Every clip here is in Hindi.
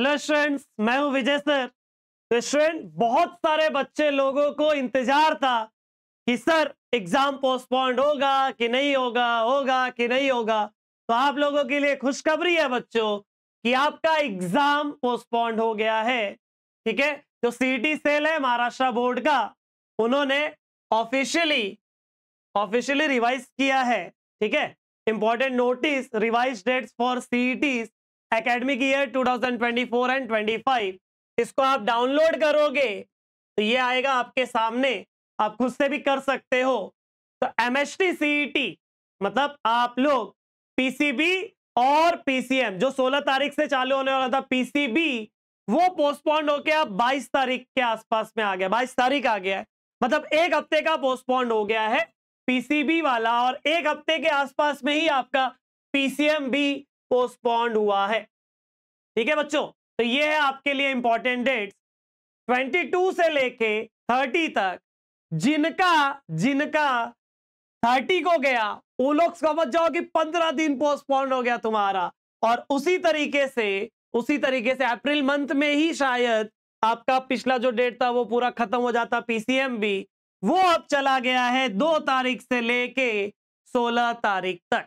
हेलो स्टूडेंट्स मैं हूं विजय सर तो स्टूडेंट बहुत सारे बच्चे लोगों को इंतजार था कि सर एग्जाम पोस्टपोन्ड होगा कि नहीं होगा होगा कि नहीं होगा तो आप लोगों के लिए खुशखबरी है बच्चों कि आपका एग्जाम पोस्टपोन्ड हो गया है ठीक है जो सीटी सेल है महाराष्ट्र बोर्ड का उन्होंने ऑफिशियली ऑफिशियली रिवाइज किया है ठीक है important notice revise dates for CETs academic year 2024 and 25 इसको आप डाउनलोड करोगे तो ये आएगा आपके सामने आप खुद से भी कर सकते हो तो एम एच e मतलब आप लोग पीसीबी और पीसीएम जो 16 तारीख से चालू होने वाला था पीसीबी वो पोस्टपोन्ड होके आप 22 तारीख के आसपास में आ गया 22 तारीख आ गया है मतलब एक हफ्ते का पोस्टपोन्ड हो गया है पीसीबी वाला और एक हफ्ते के आसपास में ही आपका पीसीएम भी पोस्टपोन्ड हुआ है ठीक है बच्चों तो ये है आपके लिए इंपॉर्टेंट डेट्स 22 से लेके 30 तक जिनका जिनका 30 को गया वो लोग समझ जाओ कि 15 दिन पोस्टपोन्ड हो गया तुम्हारा और उसी तरीके से उसी तरीके से अप्रैल मंथ में ही शायद आपका पिछला जो डेट था वो पूरा खत्म हो जाता पीसीएम भी वो अब चला गया है दो तारीख से लेके सोलह तारीख तक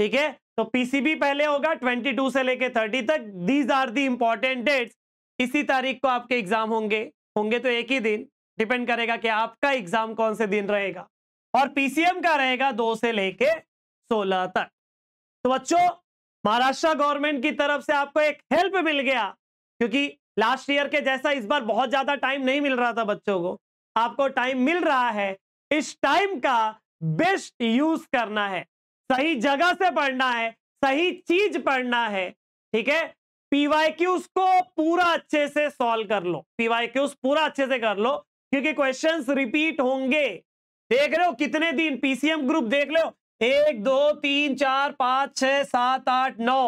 ठीक है तो पीसीबी पहले होगा 22 से लेके 30 तक these are the important dates इसी तारीख को आपके एग्जाम होंगे होंगे तो एक ही दिन डिपेंड करेगा कि आपका एग्जाम कौन से दिन रहेगा और पीसीएम का रहेगा दो से लेके सोलह तक तो बच्चों महाराष्ट्र गवर्नमेंट की तरफ से आपको एक हेल्प मिल गया क्योंकि लास्ट ईयर के जैसा इस बार बहुत ज्यादा टाइम नहीं मिल रहा था बच्चों को आपको टाइम मिल रहा है इस टाइम का बेस्ट यूज करना है सही जगह से पढ़ना है सही चीज पढ़ना है ठीक है पीवाई क्यूज को पूरा अच्छे से सॉल्व कर लो पीवाई क्यूज पूरा अच्छे से कर लो क्योंकि क्वेश्चंस रिपीट होंगे देख रहे हो कितने दिन पीसीएम ग्रुप देख लो एक दो तीन चार पांच छह सात आठ नौ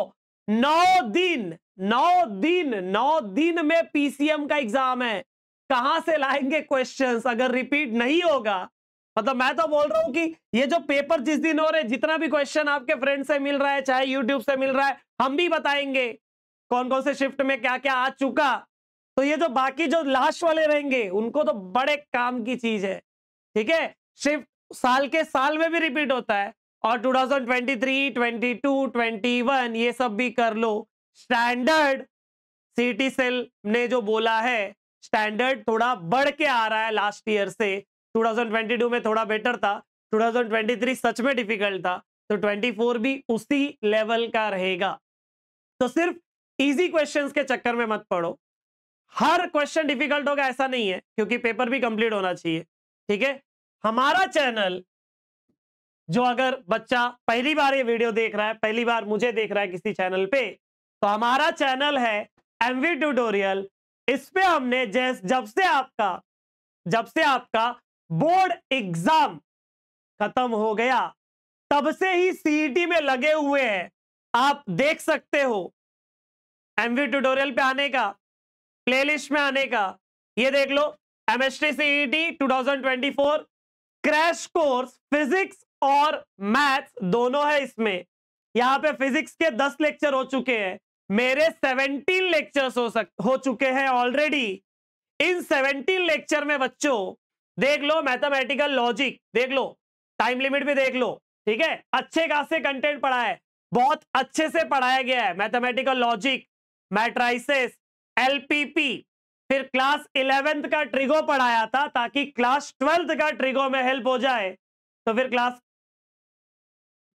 नौ दिन नौ दिन नौ दिन में पीसीएम का एग्जाम है कहां से लाएंगे क्वेश्चंस अगर रिपीट नहीं होगा मतलब मैं तो बोल रहा हूँ कि ये जो पेपर जिस दिन हो रहे जितना भी क्वेश्चन आपके फ्रेंड से मिल रहा है चाहे यूट्यूब से मिल रहा है हम भी बताएंगे कौन कौन से शिफ्ट में क्या क्या आ चुका तो ये जो बाकी जो लास्ट वाले रहेंगे उनको तो बड़े काम की चीज है ठीक है शिफ्ट साल के साल में भी रिपीट होता है और 2023, 22, 21 ये सब भी कर लो स्टैंडर्ड सिटी सेल ने जो बोला है स्टैंडर्ड थोड़ा बढ़ के आ रहा है लास्ट ईयर से 2022 में थोड़ा बेटर था 2023 सच में डिफिकल्ट था तो 24 भी उसी लेवल का रहेगा तो सिर्फ इजी क्वेश्चंस के चक्कर में मत पढ़ो हर क्वेश्चन डिफिकल्ट होगा ऐसा नहीं है क्योंकि पेपर भी कंप्लीट होना चाहिए ठीक है हमारा चैनल जो अगर बच्चा पहली बार ये वीडियो देख रहा है पहली बार मुझे देख रहा है किसी चैनल पे तो हमारा चैनल है एमवी ट्यूटोरियल इस पे हमने जैस जब से आपका जब से आपका बोर्ड एग्जाम खत्म हो गया तब से ही सीईटी e में लगे हुए हैं आप देख सकते हो एमवी ट्यूटोरियल पे आने का प्लेलिस्ट में आने का ये देख लो MST CET 2024 crash course physics और मैथ्स दोनों है इसमें यहां पे फिजिक्स के 10 लेक्चर हो चुके हैं मेरे 17 लेक्चर्स हो सक हो चुके हैं ऑलरेडी इन 17 लेक्चर में बच्चों देख लो मैथमेटिकल लॉजिक देख लो टाइम लिमिट भी देख लो ठीक है अच्छे खासे कंटेंट पढ़ा है बहुत अच्छे से पढ़ाया गया है मैथमेटिकल लॉजिक मैट्राइसिस एलपीपी फिर क्लास इलेवेंथ का ट्रिगो पढ़ाया था ताकि क्लास ट्वेल्थ का ट्रिगो में हेल्प हो जाए तो फिर क्लास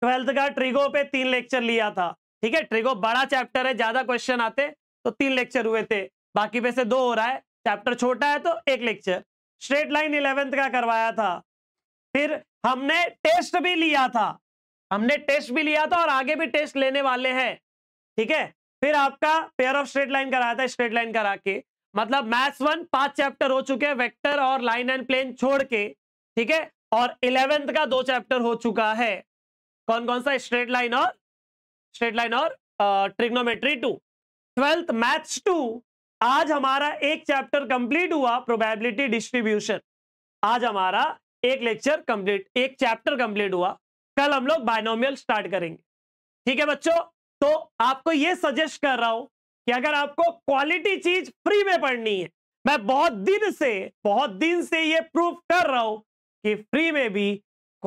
ट्वेल्थ का ट्रिगो पे तीन लेक्चर लिया था ठीक है ट्रिगो बड़ा चैप्टर है ज्यादा क्वेश्चन आते तो तीन लेक्चर हुए थे बाकी पे से दो हो रहा है चैप्टर छोटा है तो एक लेक्चर स्ट्रेट लाइन इलेवेंथ का करवाया था फिर हमने टेस्ट भी लिया था हमने टेस्ट भी लिया था और आगे भी टेस्ट लेने वाले हैं ठीक है फिर आपका पेयर ऑफ स्ट्रेट लाइन कराया था स्ट्रेट लाइन करा के मतलब मैथ्स वन पांच चैप्टर हो चुके हैं वेक्टर और लाइन एंड प्लेन छोड़ के ठीक है और इलेवेंथ का दो चैप्टर हो चुका है कौन कौन सा स्ट्रेट लाइन और स्ट्रेट लाइन और trigonometry too twelfth maths too आज हमारा एक चैप्टर कंप्लीट हुआ प्रोबेबिलिटी डिस्ट्रीब्यूशन आज हमारा एक लेक्चर कंप्लीट एक चैप्टर कंप्लीट हुआ कल हम लोग बायनोमियल स्टार्ट करेंगे ठीक है बच्चों तो आपको यह सजेस्ट कर रहा हूं कि अगर आपको क्वालिटी चीज फ्री में पढ़नी है मैं बहुत दिन से बहुत दिन से यह प्रूफ कर रहा हूं कि फ्री में भी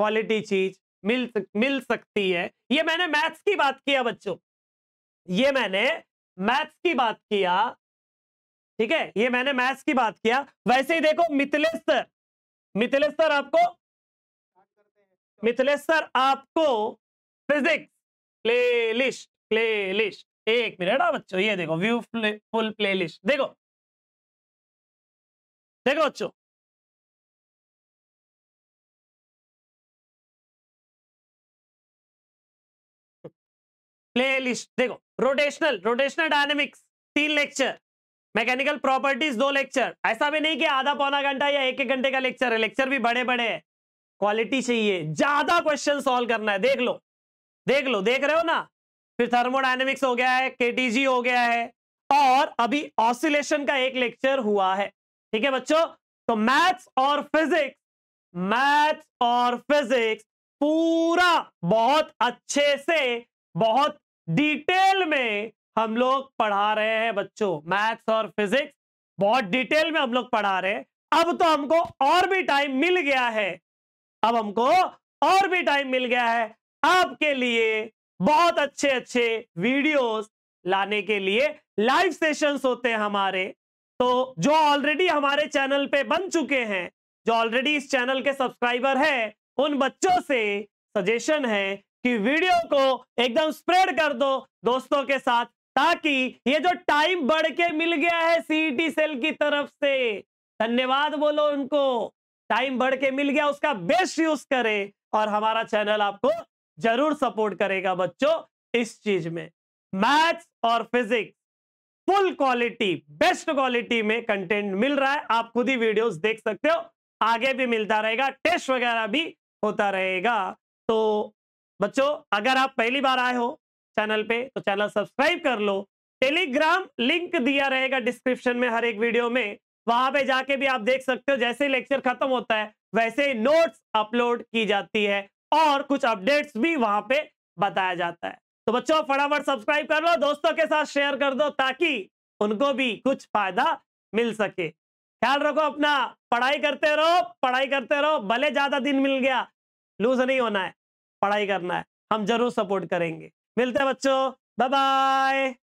क्वालिटी चीज मिल मिल सकती है ये मैंने मैथ्स की बात किया बच्चों ये मैंने मैथ्स की बात किया ठीक है ये मैंने मैथ्स की बात किया वैसे ही देखो मिथिलेश सर मिथिलेश सर आपको मिथिलेश सर आपको physics playlist playlist एक मिनट आ हाँ बच्चों ये देखो व्यू फुल प्ले लिस्ट देखो देखो बच्चों प्ले लिस्ट देखो रोटेशनल रोटेशनल डायनेमिक्स तीन लेक्चर मैकेनिकल प्रॉपर्टीज दो लेक्चर ऐसा भी नहीं कि आधा पौना घंटा या एक एक घंटे का लेक्चर है लेक्चर भी बड़े बड़े क्वालिटी चाहिए ज्यादा क्वेश्चन सॉल्व करना है देख लो देख लो देख रहे हो ना फिर थर्मोडाइनमिक्स हो गया है के हो गया है और अभी ऑसिलेशन का एक लेक्चर हुआ है ठीक है बच्चों तो मैथ्स और फिजिक्स मैथ्स और फिजिक्स पूरा बहुत अच्छे से बहुत डिटेल में हम लोग पढ़ा रहे हैं बच्चों मैथ्स और फिजिक्स बहुत डिटेल में हम लोग पढ़ा रहे हैं अब तो हमको और भी टाइम मिल गया है अब हमको और भी टाइम मिल गया है आपके लिए बहुत अच्छे अच्छे वीडियोस लाने के लिए लाइव सेशंस होते हैं हमारे तो जो ऑलरेडी हमारे चैनल पे बन चुके हैं जो ऑलरेडी इस चैनल के सब्सक्राइबर हैं उन बच्चों से सजेशन है कि वीडियो को एकदम स्प्रेड कर दो दोस्तों के साथ ताकि ये जो टाइम बढ़ के मिल गया है सीईटी सेल की तरफ से धन्यवाद बोलो उनको टाइम बढ़ के मिल गया उसका बेस्ट यूज करें और हमारा चैनल आपको जरूर सपोर्ट करेगा बच्चों इस चीज में मैथ्स और physics full quality best quality में कंटेंट मिल रहा है आप खुद ही वीडियोस देख सकते हो आगे भी मिलता रहेगा टेस्ट वगैरह भी होता रहेगा तो बच्चों अगर आप पहली बार आए हो चैनल पे तो चैनल सब्सक्राइब कर लो टेलीग्राम लिंक दिया रहेगा डिस्क्रिप्शन में हर एक वीडियो में वहां पे जाके भी आप देख सकते हो जैसे लेक्चर खत्म होता है वैसे नोट्स अपलोड की जाती है और कुछ अपडेट्स भी वहां पे बताया जाता है तो बच्चों फटाफट सब्सक्राइब कर लो दोस्तों के साथ शेयर कर दो ताकि उनको भी कुछ फायदा मिल सके ख्याल रखो अपना पढ़ाई करते रहो पढ़ाई करते रहो भले ज्यादा दिन मिल गया लूज नहीं होना है पढ़ाई करना है हम जरूर सपोर्ट करेंगे मिलते हैं बच्चों बाय बाय